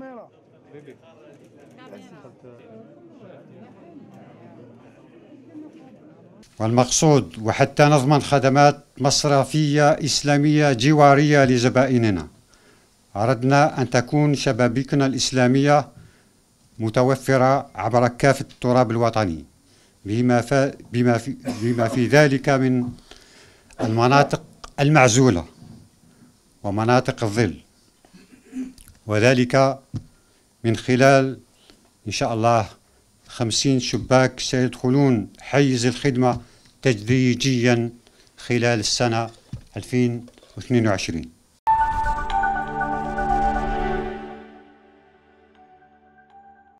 كاميرا بيبي والمقصود وحتى نضمن خدمات مصرفية إسلامية جوارية لزبائننا أردنا أن تكون شبابيكنا الإسلامية متوفرة عبر كافة التراب الوطني بما, ف... بما, في... بما في ذلك من المناطق المعزولة ومناطق الظل وذلك من خلال إن شاء الله خمسين شباك سيدخلون حيز الخدمة تدريجيا خلال السنة 2022